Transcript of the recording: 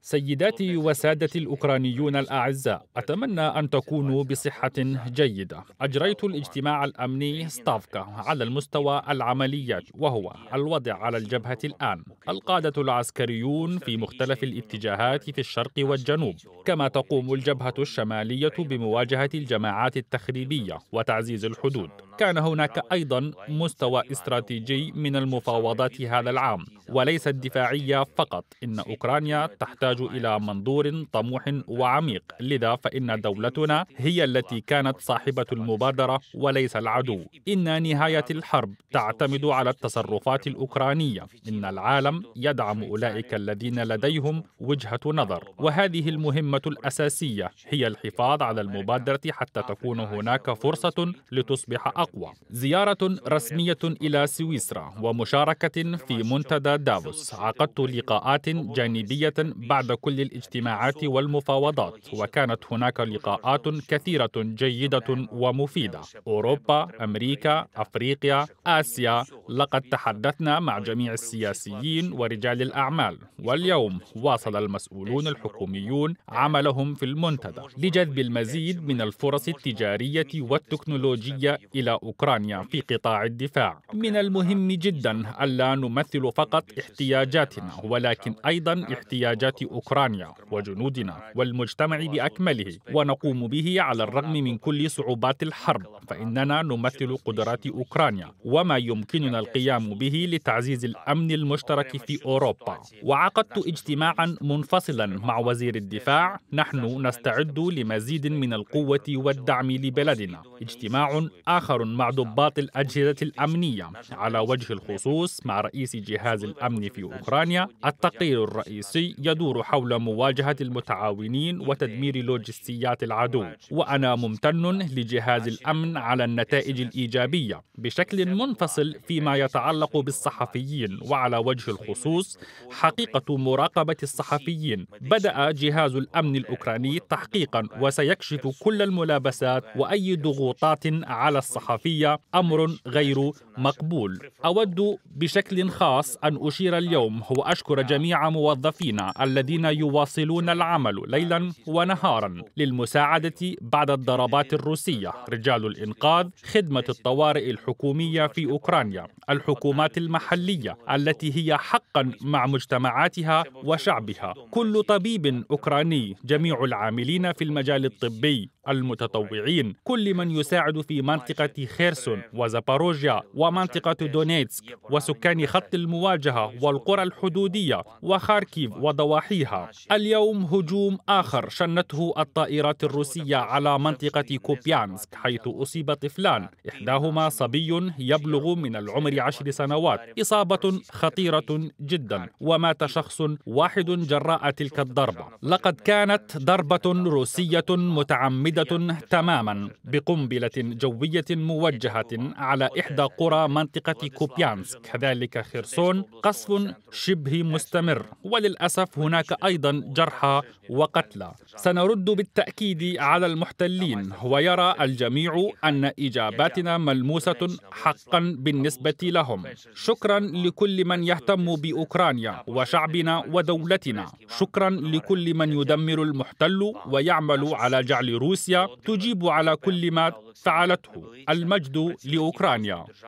سيداتي وسادتي الأوكرانيون الأعزاء أتمنى أن تكونوا بصحة جيدة أجريت الاجتماع الأمني ستافكا على المستوى العمليات وهو الوضع على الجبهة الآن القادة العسكريون في مختلف الاتجاهات في الشرق والجنوب كما تقوم الجبهة الشمالية بمواجهة الجماعات التخريبية وتعزيز الحدود كان هناك أيضا مستوى استراتيجي من المفاوضات هذا العام وليست دفاعية فقط إن أوكرانيا تحتاج إلى منظور طموح وعميق لذا فإن دولتنا هي التي كانت صاحبة المبادرة وليس العدو إن نهاية الحرب تعتمد على التصرفات الأوكرانية إن العالم يدعم أولئك الذين لديهم وجهة نظر وهذه المهمة الأساسية هي الحفاظ على المبادرة حتى تكون هناك فرصة لتصبح أقوى زيارة رسمية إلى سويسرا ومشاركة في منتدى دافوس عقدت لقاءات جانبية بعد كل الاجتماعات والمفاوضات وكانت هناك لقاءات كثيرة جيدة ومفيدة أوروبا، أمريكا، أفريقيا، آسيا لقد تحدثنا مع جميع السياسيين ورجال الأعمال واليوم واصل المسؤولون الحكوميون عملهم في المنتدى لجذب المزيد من الفرص التجارية والتكنولوجية إلى أوكرانيا في قطاع الدفاع من المهم جدا ألا نمثل فقط فقط احتياجاتنا ولكن أيضا احتياجات أوكرانيا وجنودنا والمجتمع بأكمله ونقوم به على الرغم من كل صعوبات الحرب فإننا نمثل قدرات أوكرانيا وما يمكننا القيام به لتعزيز الأمن المشترك في أوروبا وعقدت اجتماعا منفصلا مع وزير الدفاع نحن نستعد لمزيد من القوة والدعم لبلدنا اجتماع آخر مع ضباط الأجهزة الأمنية على وجه الخصوص مع رئيس جهاز الأمن في أوكرانيا التقرير الرئيسي يدور حول مواجهة المتعاونين وتدمير لوجستيات العدو وأنا ممتن لجهاز الأمن على النتائج الإيجابية بشكل منفصل فيما يتعلق بالصحفيين وعلى وجه الخصوص حقيقة مراقبة الصحفيين بدأ جهاز الأمن الأوكراني تحقيقا وسيكشف كل الملابسات وأي ضغوطات على الصحفية أمر غير مقبول أود بشكل خاص أن أشير اليوم هو أشكر جميع موظفينا الذين يواصلون العمل ليلا ونهارا للمساعدة بعد الضربات الروسية رجال الإنقاذ خدمة الطوارئ الحكومية في أوكرانيا الحكومات المحلية التي هي حقا مع مجتمعاتها وشعبها كل طبيب أوكراني جميع العاملين في المجال الطبي المتطوعين كل من يساعد في منطقة خيرسون وزاباروجيا ومنطقة دونيتسك وسكان خط المواجهة مناطقها والقرى الحدودية وخاركيف وضواحيها اليوم هجوم آخر شنته الطائرات الروسية على منطقة كوبيانسك حيث أصيب طفلان إحداهما صبي يبلغ من العمر عشر سنوات إصابة خطيرة جدا ومات شخص واحد جراء تلك الضربة لقد كانت ضربة روسية متعمدة تماما بقنبلة جوية موجهة على إحدى قرى منطقة كوبيانسك كذلك خرسون قصف شبه مستمر وللأسف هناك أيضا جرحى وقتلى سنرد بالتأكيد على المحتلين ويرى الجميع أن إجاباتنا ملموسة حقا بالنسبة لهم شكرا لكل من يهتم بأوكرانيا وشعبنا ودولتنا شكرا لكل من يدمر المحتل ويعمل على جعل روسيا تجيب على كل ما فعلته المجد لأوكرانيا